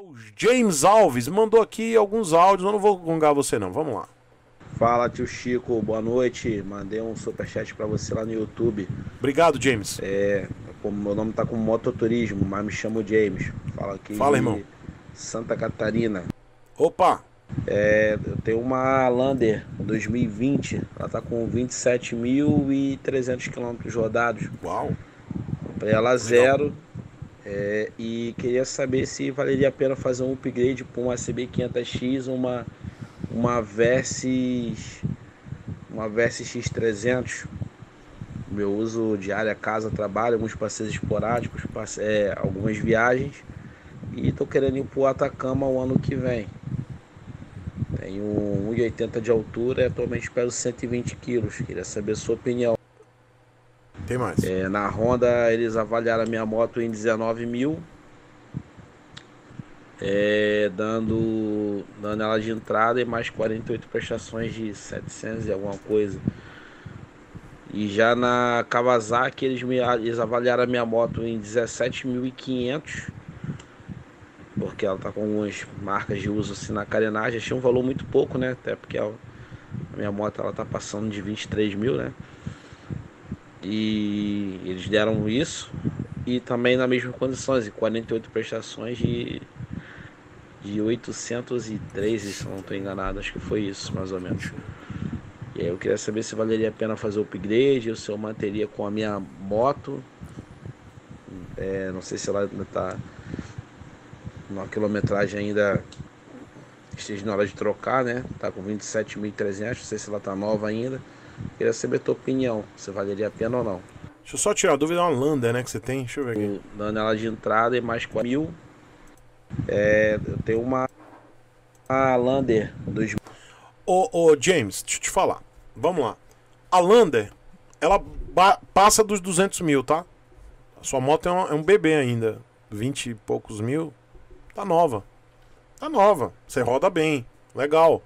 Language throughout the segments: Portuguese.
o James Alves mandou aqui alguns áudios, eu não vou gongar você não, vamos lá. Fala tio Chico, boa noite. Mandei um superchat para você lá no YouTube. Obrigado, James. É, meu nome tá com mototurismo, mas me chamo James. Fala aqui. Fala, irmão. Santa Catarina. Opa! É, eu tenho uma Lander 2020, ela tá com 27.300 km rodados. Uau! Comprei ela zero. É, e queria saber se valeria a pena fazer um upgrade para uma CB500X, uma, uma Versys, uma Versys X300. Meu uso diário, é casa, trabalho, alguns passeios esporádicos, passe... é, algumas viagens. E estou querendo ir para o Atacama o ano que vem. Tenho 1,80 de altura e atualmente peso 120 quilos. Queria saber a sua opinião. Tem mais. É, na Honda eles avaliaram a minha moto em 19 mil. É, dando, dando ela de entrada e mais 48 prestações de 700 e alguma coisa. E já na Kawasaki eles, me, eles avaliaram a minha moto em 17.500 porque ela tá com algumas marcas de uso assim na carenagem, achei um valor muito pouco, né? Até porque a minha moto ela tá passando de 23 mil, né? E eles deram isso e também na mesma condições, 48 prestações de, de 813, se não estou enganado, acho que foi isso mais ou menos. E aí eu queria saber se valeria a pena fazer o upgrade ou se eu manteria com a minha moto. É, não sei se ela está uma quilometragem ainda esteja na hora de trocar, né? Tá com 27.300, não sei se ela está nova ainda. Queria saber a tua opinião, se valeria a pena ou não. Deixa eu só tirar a dúvida, é uma Lander, né, que você tem? Deixa eu ver aqui. Lanela de entrada e mais 4 mil. É, eu tenho uma, uma Lander 2000. Ô, ô, James, deixa eu te falar. Vamos lá. A Lander, ela passa dos 200 mil, tá? A sua moto é, uma, é um bebê ainda. 20 e poucos mil. Tá nova. Tá nova. Você roda bem. Legal.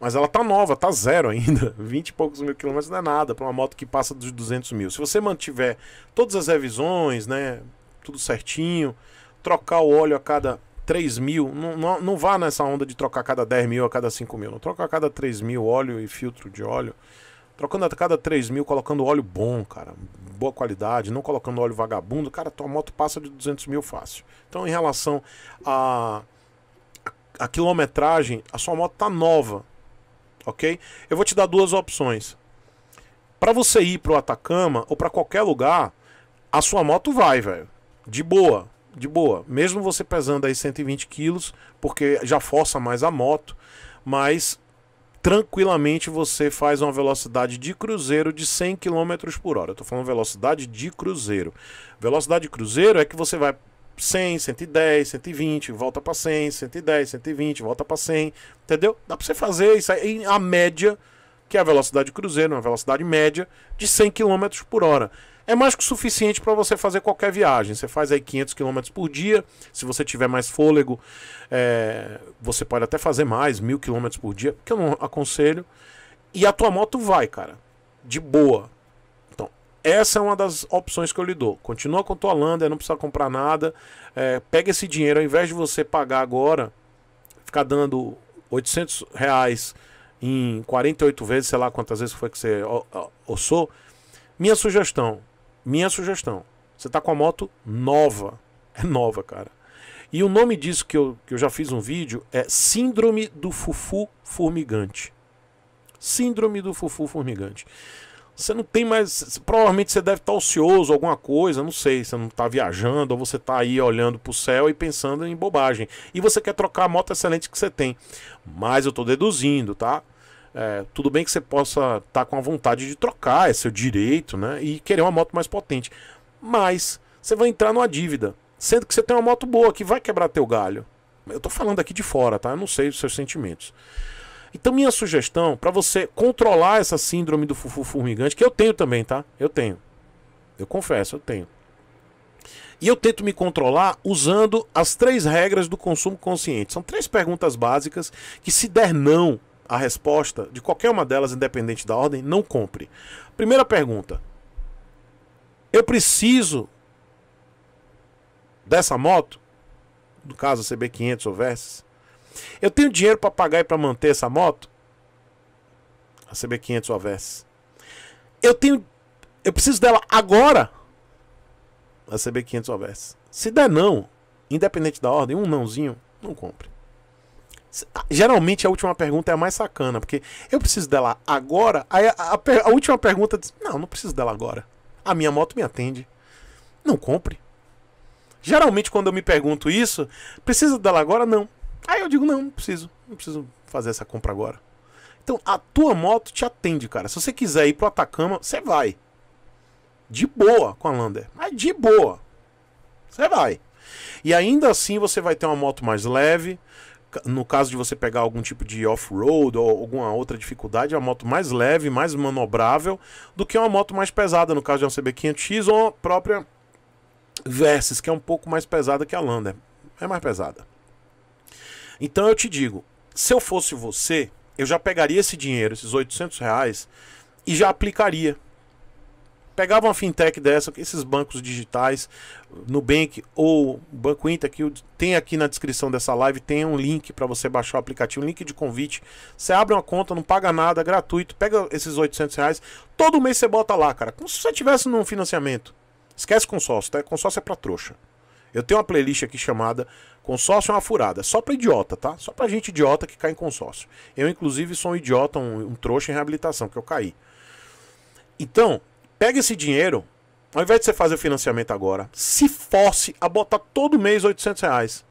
Mas ela tá nova, tá zero ainda. 20 e poucos mil quilômetros não é nada para uma moto que passa dos 200 mil. Se você mantiver todas as revisões, né? Tudo certinho, trocar o óleo a cada 3 mil, não, não, não vá nessa onda de trocar a cada 10 mil, a cada 5 mil. Não troca a cada 3 mil óleo e filtro de óleo. Trocando a cada 3 mil, colocando óleo bom, cara. Boa qualidade, não colocando óleo vagabundo. Cara, tua moto passa de 200 mil fácil. Então, em relação a a quilometragem, a sua moto tá nova ok? Eu vou te dar duas opções. Para você ir para o Atacama ou para qualquer lugar, a sua moto vai, velho. De boa, de boa. Mesmo você pesando aí 120 quilos, porque já força mais a moto, mas tranquilamente você faz uma velocidade de cruzeiro de 100 km por hora. Eu tô falando velocidade de cruzeiro. Velocidade de cruzeiro é que você vai 100, 110, 120, volta para 100, 110, 120, volta para 100, entendeu? Dá para você fazer isso aí, a média, que é a velocidade cruzeiro, uma velocidade média de 100 km por hora. É mais que o suficiente para você fazer qualquer viagem. Você faz aí 500 km por dia. Se você tiver mais fôlego, é, você pode até fazer mais, 1000 km por dia, que eu não aconselho. E a tua moto vai, cara, de boa essa é uma das opções que eu lhe dou. Continua com tua Lander, não precisa comprar nada. É, pega esse dinheiro, ao invés de você pagar agora, ficar dando 800 reais em 48 vezes, sei lá quantas vezes foi que você ossou. Minha sugestão, minha sugestão, você tá com a moto nova, é nova, cara. E o nome disso que eu, que eu já fiz um vídeo é Síndrome do Fufu Formigante. Síndrome do Fufu Formigante. Você não tem mais. Provavelmente você deve estar tá ocioso, alguma coisa, não sei. Você não está viajando, ou você está aí olhando para o céu e pensando em bobagem. E você quer trocar a moto excelente que você tem. Mas eu estou deduzindo, tá? É, tudo bem que você possa estar tá com a vontade de trocar, é seu direito, né? E querer uma moto mais potente. Mas você vai entrar numa dívida. Sendo que você tem uma moto boa que vai quebrar teu galho. Eu estou falando aqui de fora, tá? Eu não sei os seus sentimentos. Então, minha sugestão para você controlar essa síndrome do fufu formigante, que eu tenho também, tá? Eu tenho. Eu confesso, eu tenho. E eu tento me controlar usando as três regras do consumo consciente. São três perguntas básicas que, se der não a resposta de qualquer uma delas, independente da ordem, não compre. Primeira pergunta: Eu preciso dessa moto? No caso, a CB500 ou Versys? Eu tenho dinheiro para pagar e para manter essa moto? A CB500 Ovés. Eu tenho. Eu preciso dela agora? A CB500 Ovés. Se der não, independente da ordem, um nãozinho, não compre. Ah, geralmente a última pergunta é a mais sacana, porque eu preciso dela agora. Aí a, a, a, última pergunta diz: Não, não preciso dela agora. A minha moto me atende. Não compre. Geralmente, quando eu me pergunto isso, preciso dela agora? Não. Aí eu digo, não, não preciso, não preciso fazer essa compra agora. Então a tua moto te atende, cara. Se você quiser ir pro Atacama, você vai. De boa com a Lander. Mas de boa. Você vai. E ainda assim você vai ter uma moto mais leve. No caso de você pegar algum tipo de off-road ou alguma outra dificuldade, é uma moto mais leve, mais manobrável do que uma moto mais pesada, no caso de uma CB500X ou a própria Versys, que é um pouco mais pesada que a Lander. É mais pesada. Então eu te digo, se eu fosse você, eu já pegaria esse dinheiro, esses 800 reais, e já aplicaria. Pegava uma fintech dessa, esses bancos digitais, Nubank ou Banco Inter, que tem aqui na descrição dessa live, tem um link para você baixar o aplicativo, um link de convite. Você abre uma conta, não paga nada, gratuito, pega esses 800 reais, todo mês você bota lá, cara, como se você tivesse num financiamento. Esquece consórcio, tá? Consórcio é pra trouxa. Eu tenho uma playlist aqui chamada Consórcio é uma furada, só para idiota, tá? Só para gente idiota que cai em consórcio. Eu, inclusive, sou um idiota, um, um trouxa em reabilitação, que eu caí. Então, pega esse dinheiro, ao invés de você fazer o financiamento agora, se force a botar todo mês 800 reais.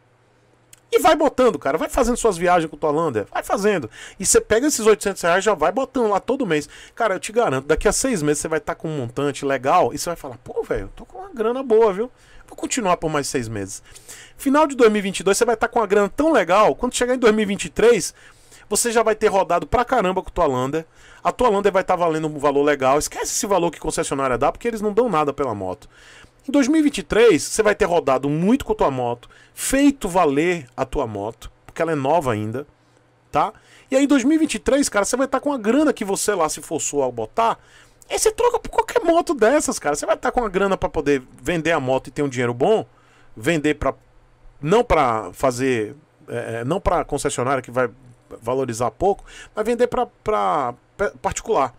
E vai botando, cara. Vai fazendo suas viagens com o Tolândia. Vai fazendo. E você pega esses 800 reais já vai botando lá todo mês. Cara, eu te garanto, daqui a seis meses você vai estar tá com um montante legal e você vai falar, pô, velho, tô com uma grana boa, viu? Vou continuar por mais seis meses. Final de 2022, você vai estar tá com uma grana tão legal. Quando chegar em 2023, você já vai ter rodado pra caramba com a tua Lander. A tua Lander vai estar tá valendo um valor legal. Esquece esse valor que concessionária dá, porque eles não dão nada pela moto. Em 2023, você vai ter rodado muito com a tua moto, feito valer a tua moto, porque ela é nova ainda, tá? E aí em 2023, cara, você vai estar tá com a grana que você lá se forçou a botar, Aí você troca por qualquer moto dessas, cara. Você vai estar tá com a grana para poder vender a moto e ter um dinheiro bom, vender para não para fazer, é, é não para concessionária que vai valorizar pouco, mas vender para particular.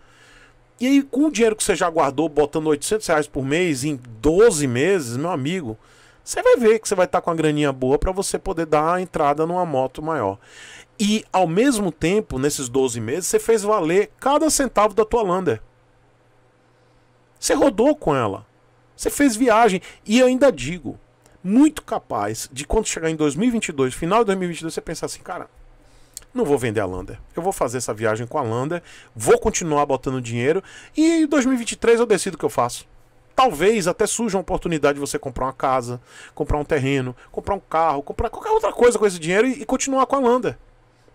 E aí, com o dinheiro que você já guardou, botando 800 reais por mês em 12 meses, meu amigo, você vai ver que você vai estar tá com a graninha boa para você poder dar a entrada numa moto maior. E, ao mesmo tempo, nesses 12 meses, você fez valer cada centavo da tua Lander. Você rodou com ela. Você fez viagem. E eu ainda digo, muito capaz de quando chegar em 2022, final de 2022, você pensar assim, cara, não vou vender a Lander. Eu vou fazer essa viagem com a Lander, vou continuar botando dinheiro e em 2023 eu decido o que eu faço. Talvez até surja uma oportunidade de você comprar uma casa, comprar um terreno, comprar um carro, comprar qualquer outra coisa com esse dinheiro e, e continuar com a Lander.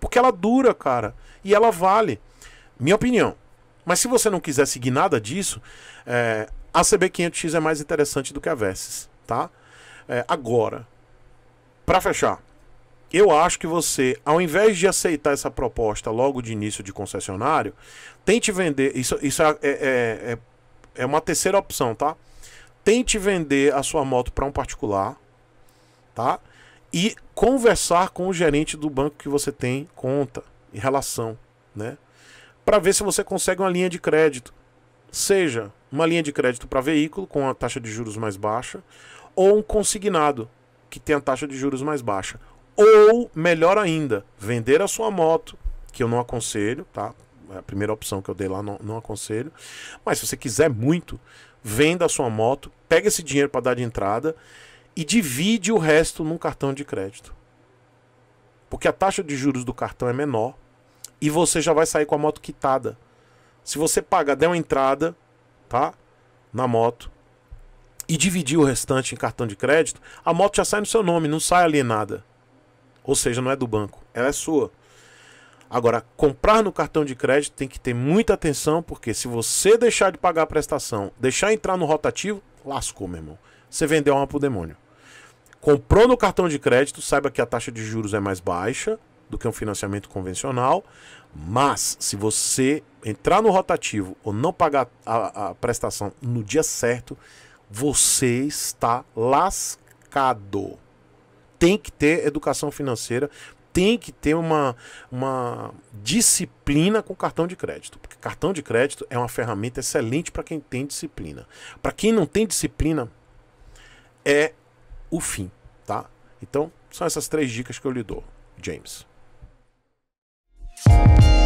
Porque ela dura, cara, e ela vale. Minha opinião, mas se você não quiser seguir nada disso, é, a CB500X é mais interessante do que a Versys, tá? É, agora, para fechar, eu acho que você, ao invés de aceitar essa proposta logo de início de concessionário, tente vender. Isso, isso é, é, é, é, é uma terceira opção, tá? Tente vender a sua moto para um particular, tá? E conversar com o gerente do banco que você tem conta em relação, né? para ver se você consegue uma linha de crédito. Seja uma linha de crédito para veículo com a taxa de juros mais baixa, ou um consignado que tem a taxa de juros mais baixa. Ou, melhor ainda, vender a sua moto, que eu não aconselho, tá? É a primeira opção que eu dei lá, não, não aconselho. Mas se você quiser muito, venda a sua moto, pega esse dinheiro para dar de entrada e divide o resto num cartão de crédito. Porque a taxa de juros do cartão é menor, e você já vai sair com a moto quitada. Se você pagar, der uma entrada, tá? Na moto e dividir o restante em cartão de crédito, a moto já sai no seu nome, não sai alienada. Ou seja, não é do banco, ela é sua. Agora, comprar no cartão de crédito tem que ter muita atenção, porque se você deixar de pagar a prestação, deixar entrar no rotativo, lascou, meu irmão. Você vendeu uma pro demônio. Comprou no cartão de crédito, saiba que a taxa de juros é mais baixa, do que um financiamento convencional, mas se você entrar no rotativo ou não pagar a, a prestação no dia certo, você está lascado. Tem que ter educação financeira, tem que ter uma, uma disciplina com cartão de crédito. Porque cartão de crédito é uma ferramenta excelente para quem tem disciplina. Para quem não tem disciplina, é o fim, tá? Então, são essas três dicas que eu lhe dou, James. Thank